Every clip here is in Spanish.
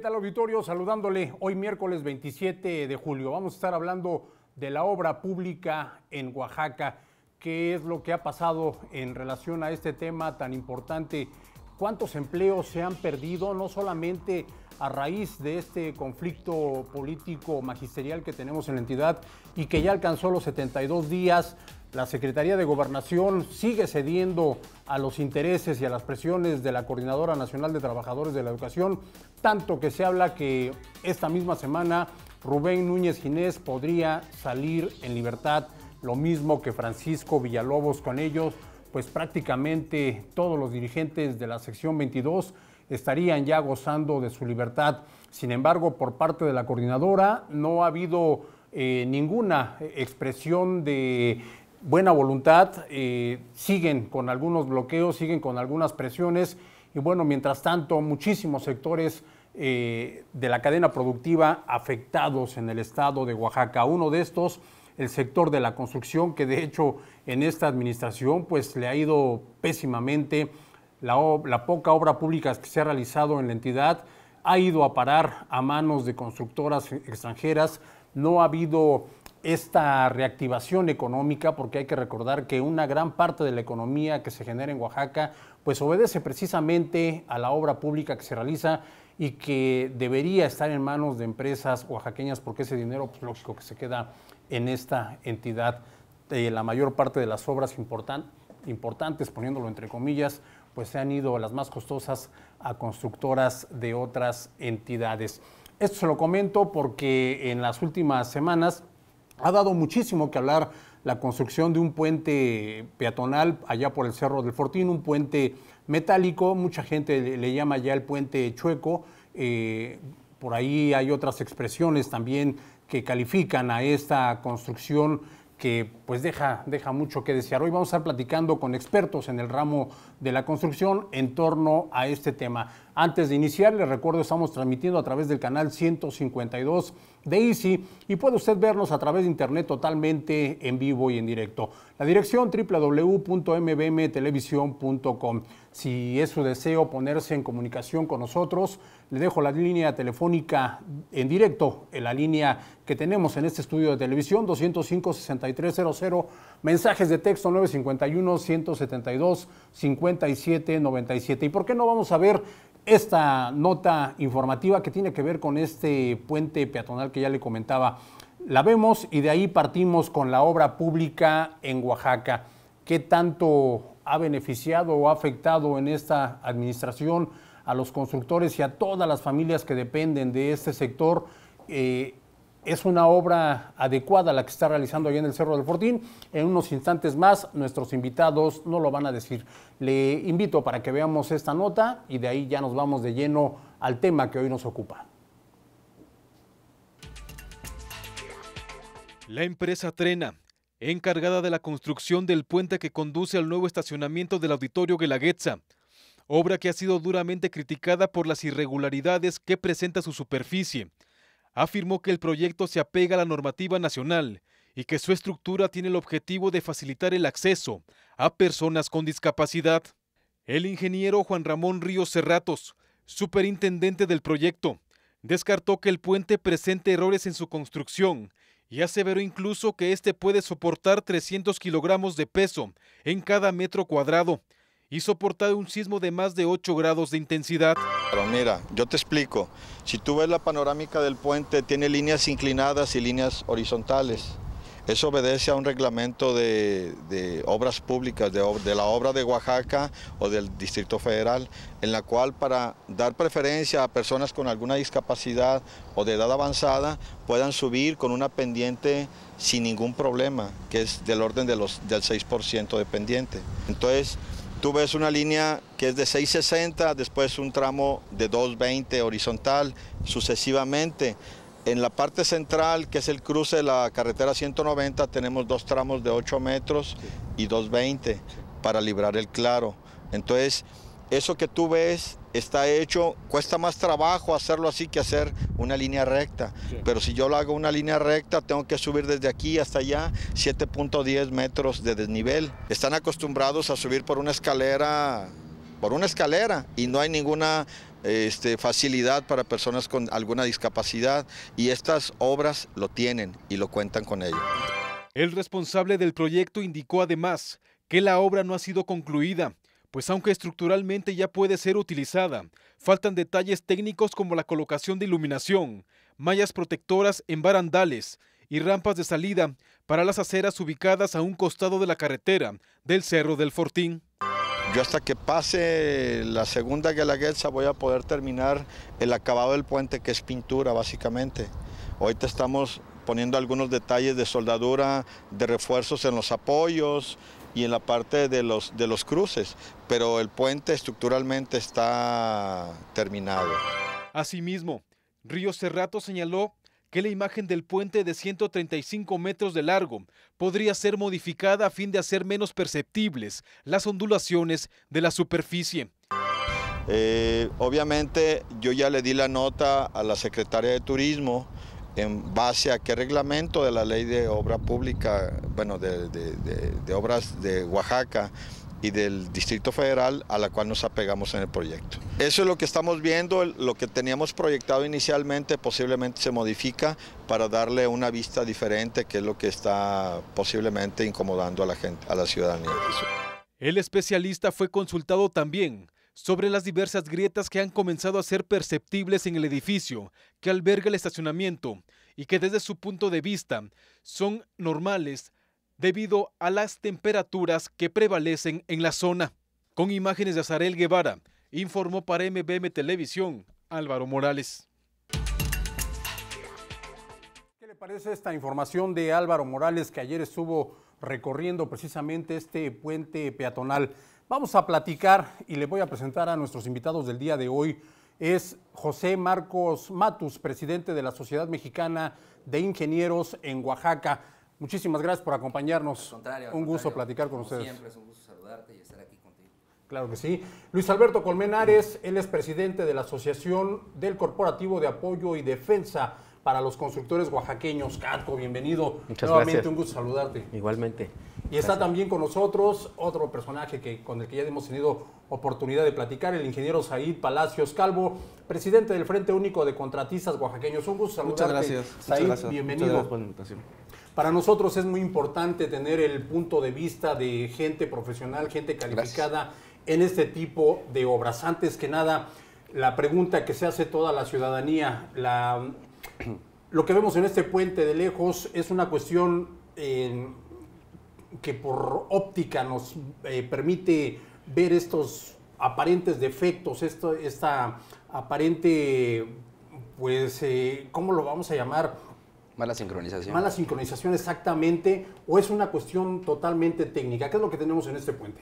¿Qué tal, auditorio? Saludándole hoy miércoles 27 de julio. Vamos a estar hablando de la obra pública en Oaxaca. ¿Qué es lo que ha pasado en relación a este tema tan importante? ¿Cuántos empleos se han perdido? No solamente a raíz de este conflicto político magisterial que tenemos en la entidad y que ya alcanzó los 72 días la Secretaría de Gobernación sigue cediendo a los intereses y a las presiones de la Coordinadora Nacional de Trabajadores de la Educación, tanto que se habla que esta misma semana Rubén Núñez Ginés podría salir en libertad, lo mismo que Francisco Villalobos con ellos, pues prácticamente todos los dirigentes de la sección 22 estarían ya gozando de su libertad. Sin embargo, por parte de la coordinadora no ha habido eh, ninguna expresión de buena voluntad, eh, siguen con algunos bloqueos, siguen con algunas presiones y bueno, mientras tanto, muchísimos sectores eh, de la cadena productiva afectados en el estado de Oaxaca. Uno de estos, el sector de la construcción, que de hecho en esta administración pues le ha ido pésimamente. la poca obra pública que se ha realizado en la entidad ha ido a parar a manos de constructoras extranjeras. No ha habido esta reactivación económica, porque hay que recordar que una gran parte de la economía que se genera en Oaxaca, pues obedece precisamente a la obra pública que se realiza y que debería estar en manos de empresas oaxaqueñas, porque ese dinero, pues lógico que se queda en esta entidad. Eh, la mayor parte de las obras importantes, poniéndolo entre comillas, pues se han ido a las más costosas a constructoras de otras entidades. Esto se lo comento porque en las últimas semanas ha dado muchísimo que hablar la construcción de un puente peatonal allá por el Cerro del Fortín, un puente metálico, mucha gente le llama ya el puente chueco, eh, por ahí hay otras expresiones también que califican a esta construcción que pues deja, deja mucho que desear. Hoy vamos a estar platicando con expertos en el ramo de la construcción en torno a este tema. Antes de iniciar, les recuerdo, estamos transmitiendo a través del canal 152 de Easy y puede usted vernos a través de internet totalmente en vivo y en directo. La dirección www.mbmtelevisión.com. Si es su deseo ponerse en comunicación con nosotros, le dejo la línea telefónica en directo, en la línea que tenemos en este estudio de televisión 205-6300, mensajes de texto 951-172-5797. ¿Y por qué no vamos a ver esta nota informativa que tiene que ver con este puente peatonal que ya le comentaba. La vemos y de ahí partimos con la obra pública en Oaxaca. ¿Qué tanto ha beneficiado o ha afectado en esta administración a los constructores y a todas las familias que dependen de este sector? Eh, es una obra adecuada la que está realizando allá en el Cerro del Fortín. En unos instantes más nuestros invitados no lo van a decir. Le invito para que veamos esta nota y de ahí ya nos vamos de lleno al tema que hoy nos ocupa. La empresa Trena, encargada de la construcción del puente que conduce al nuevo estacionamiento del Auditorio Guelaguetza, obra que ha sido duramente criticada por las irregularidades que presenta su superficie afirmó que el proyecto se apega a la normativa nacional y que su estructura tiene el objetivo de facilitar el acceso a personas con discapacidad. El ingeniero Juan Ramón Ríos Cerratos, superintendente del proyecto, descartó que el puente presente errores en su construcción y aseveró incluso que este puede soportar 300 kilogramos de peso en cada metro cuadrado, y soportar un sismo de más de 8 grados de intensidad. Pero mira, yo te explico. Si tú ves la panorámica del puente, tiene líneas inclinadas y líneas horizontales. Eso obedece a un reglamento de, obras públicas, de, la obra de Oaxaca o del Distrito Federal, en la cual para dar preferencia a personas con alguna discapacidad o de edad avanzada puedan subir con una pendiente sin ningún problema, que es del orden de los, del 6% de pendiente. Entonces, Tú ves una línea que es de 660, después un tramo de 220 horizontal, sucesivamente. En la parte central, que es el cruce de la carretera 190, tenemos dos tramos de 8 metros y 220 para librar el claro. Entonces, eso que tú ves está hecho, cuesta más trabajo hacerlo así que hacer una línea recta. Pero si yo lo hago una línea recta, tengo que subir desde aquí hasta allá 7.10 metros de desnivel. Están acostumbrados a subir por una escalera, por una escalera, y no hay ninguna este, facilidad para personas con alguna discapacidad. Y estas obras lo tienen y lo cuentan con ello. El responsable del proyecto indicó además que la obra no ha sido concluida pues aunque estructuralmente ya puede ser utilizada, faltan detalles técnicos como la colocación de iluminación, mallas protectoras en barandales y rampas de salida para las aceras ubicadas a un costado de la carretera del Cerro del Fortín. Yo hasta que pase la segunda Guelaguetza voy a poder terminar el acabado del puente, que es pintura básicamente. Hoy te estamos poniendo algunos detalles de soldadura, de refuerzos en los apoyos, y en la parte de los, de los cruces, pero el puente estructuralmente está terminado. Asimismo, Río Cerrato señaló que la imagen del puente de 135 metros de largo podría ser modificada a fin de hacer menos perceptibles las ondulaciones de la superficie. Eh, obviamente yo ya le di la nota a la secretaria de Turismo en base a qué reglamento de la ley de obra pública, bueno, de, de, obras de Oaxaca y del Distrito Federal a la cual nos apegamos en el proyecto. Eso es lo que estamos viendo, lo que teníamos proyectado inicialmente posiblemente se modifica para darle una vista diferente que es lo que está posiblemente incomodando a la gente, a la ciudadanía. El especialista fue consultado también sobre las diversas grietas que han comenzado a ser perceptibles en el edificio que alberga el estacionamiento y que desde su punto de vista son normales debido a las temperaturas que prevalecen en la zona. Con imágenes de Azarel Guevara, informó para MBM Televisión Álvaro Morales. ¿Qué le parece esta información de Álvaro Morales que ayer estuvo recorriendo precisamente este puente peatonal? Vamos a platicar y le voy a presentar a nuestros invitados del día de hoy. Es José Marcos Matus, presidente de la Sociedad Mexicana de Ingenieros en Oaxaca. Muchísimas gracias por acompañarnos. un gusto platicar con ustedes. Siempre es un gusto saludarte y estar aquí contigo. Claro que sí. Luis Alberto Colmenares, él es presidente de la Asociación del Corporativo de Apoyo y Defensa para los constructores oaxaqueños. Catco, bienvenido. Muchas Nuevamente un gusto saludarte. Igualmente. Y está también con nosotros otro personaje que, con el que ya hemos tenido oportunidad de platicar, el ingeniero Said Palacios Calvo, presidente del Frente Único de Contratistas Oaxaqueños. Un gusto saludarte. Muchas gracias. Said, bienvenido. para nosotros es muy importante tener el punto de vista de gente profesional, gente calificada en este tipo de obras. Antes que nada, la pregunta que se hace toda la ciudadanía, la lo que vemos en este puente de lejos es una cuestión eh, que por óptica nos eh, permite ver estos aparentes defectos, esto, esta aparente, pues, eh, ¿cómo lo vamos a llamar? Mala sincronización. Mala sincronización exactamente, o es una cuestión totalmente técnica. ¿Qué es lo que tenemos en este puente?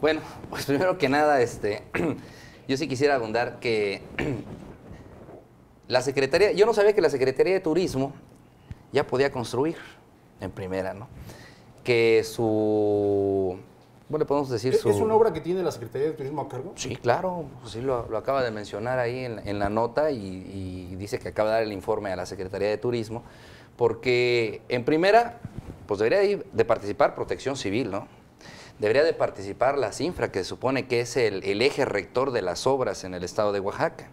Bueno, pues primero que nada, este, yo sí quisiera abundar que La Secretaría, yo no sabía que la Secretaría de Turismo ya podía construir en primera, ¿no? Que su le podemos decir ¿Es, ¿Es una obra que tiene la Secretaría de Turismo a cargo? Sí, claro, pues sí lo, acaba de mencionar ahí en, la nota y, dice que acaba de dar el informe a la Secretaría de Turismo, porque en primera, pues debería ir de participar Protección Civil, ¿no? Debería de participar la CINFRA, que se supone que es el eje rector de las obras en el estado de Oaxaca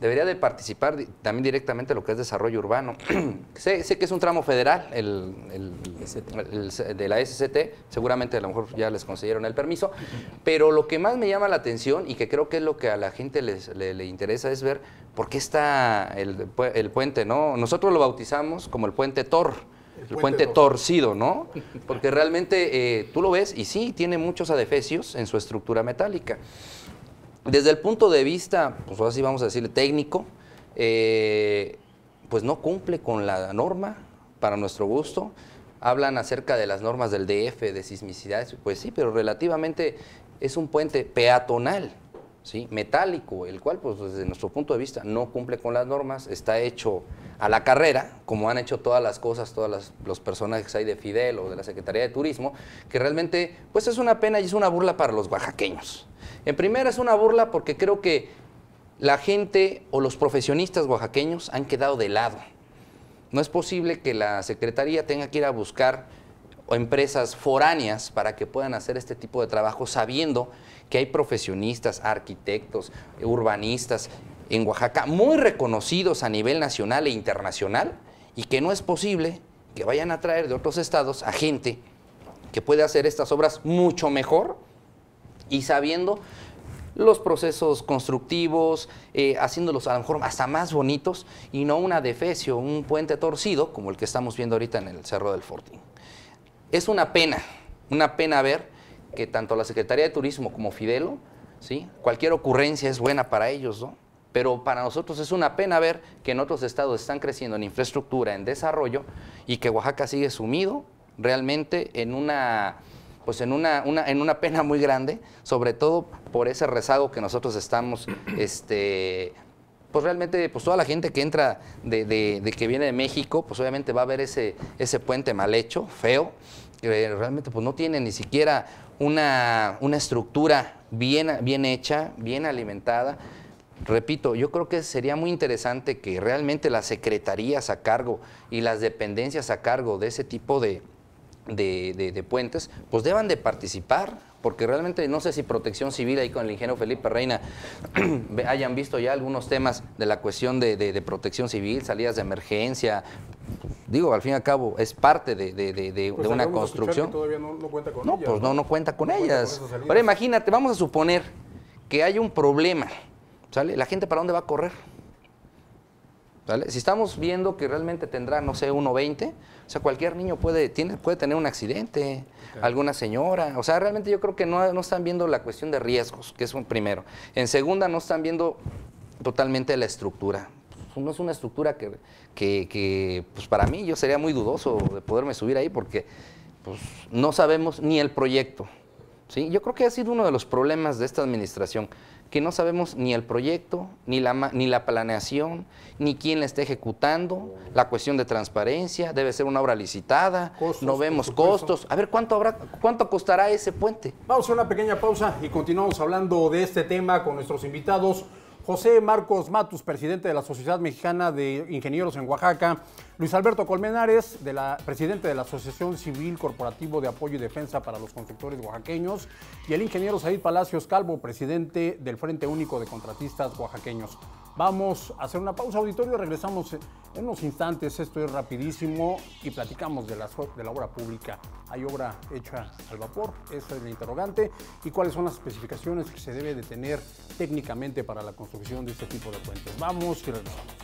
debería de participar también directamente lo que es desarrollo urbano. sé, que es un tramo federal de la SCT, seguramente a lo mejor ya les concedieron el permiso, pero lo que más me llama la atención y que creo que es lo que a la gente les, le, interesa es ver por qué está el, puente, ¿no? Nosotros lo bautizamos como el puente Tor el puente, torcido, ¿no? Porque realmente eh, tú lo ves y sí, tiene muchos adefesios en su estructura metálica. Desde el punto de vista, pues así vamos a decirle, técnico, eh, pues no cumple con la norma para nuestro gusto. Hablan acerca de las normas del DF, de sismicidades, pues sí, pero relativamente es un puente peatonal metálico, el cual, pues, desde nuestro punto de vista, no cumple con las normas, está hecho a la carrera, como han hecho todas las cosas, todos los personajes que hay de Fidel o de la Secretaría de Turismo, que realmente, pues, es una pena y es una burla para los oaxaqueños. En primera, es una burla porque creo que la gente o los profesionistas oaxaqueños han quedado de lado. No es posible que la Secretaría tenga que ir a buscar o empresas foráneas para que puedan hacer este tipo de trabajo sabiendo que hay profesionistas, arquitectos, urbanistas en Oaxaca muy reconocidos a nivel nacional e internacional y que no es posible que vayan a traer de otros estados a gente que puede hacer estas obras mucho mejor y sabiendo los procesos constructivos, eh, haciéndolos a lo mejor hasta más bonitos y no una defecio, un puente torcido como el que estamos viendo ahorita en el Cerro del Fortín es una pena, una pena ver que tanto la Secretaría de Turismo como Fidelo, ¿sí? cualquier ocurrencia es buena para ellos, pero para nosotros es una pena ver que en otros estados están creciendo en infraestructura, en desarrollo, y que Oaxaca sigue sumido realmente en una, pues en una, en una pena muy grande, sobre todo por ese rezago que nosotros estamos, este, pues realmente, pues toda la gente que entra de, que viene de México, pues obviamente va a ver ese, ese puente mal hecho, feo, realmente pues, no tiene ni siquiera una, estructura bien, bien hecha, bien alimentada. Repito, yo creo que sería muy interesante que realmente las secretarías a cargo y las dependencias a cargo de ese tipo de, puentes, pues deban de participar, porque realmente no sé si Protección Civil ahí con el ingeniero Felipe Reina hayan visto ya algunos temas de la cuestión de, de protección civil, salidas de emergencia, digo, al fin y al cabo es parte de, pues una construcción. Todavía no, cuenta con no ellas, pues no, no cuenta con ellas. imagínate, vamos a suponer que hay un problema, ¿sale? ¿La gente para dónde va a correr? Si estamos viendo que realmente tendrá, no sé, 1.20, o sea, cualquier niño puede, puede tener un accidente, alguna señora, o sea, realmente yo creo que no, no están viendo la cuestión de riesgos, que es un primero. En segunda, no están viendo totalmente la estructura, pues, no es una estructura que, que, pues para mí yo sería muy dudoso de poderme subir ahí porque pues, no sabemos ni el proyecto. ¿sí? Yo creo que ha sido uno de los problemas de esta administración, que no sabemos ni el proyecto, ni la, ni la planeación, ni quién la está ejecutando, la cuestión de transparencia, debe ser una obra licitada, no vemos costos. A ver, ¿cuánto, habrá, ¿cuánto costará ese puente? Vamos a una pequeña pausa y continuamos hablando de este tema con nuestros invitados. José Marcos Matus, presidente de la Sociedad Mexicana de Ingenieros en Oaxaca, Luis Alberto Colmenares, de la, presidente de la Asociación Civil Corporativo de Apoyo y Defensa para los Constructores Oaxaqueños, y el ingeniero Said Palacios Calvo, presidente del Frente Único de Contratistas Oaxaqueños. Vamos a hacer una pausa auditorio, regresamos en unos instantes, esto es rapidísimo y platicamos de la, obra pública. ¿Hay obra hecha al vapor? Esa es la interrogante. ¿Y cuáles son las especificaciones que se debe de tener técnicamente para la construcción de este tipo de puentes? Vamos y regresamos.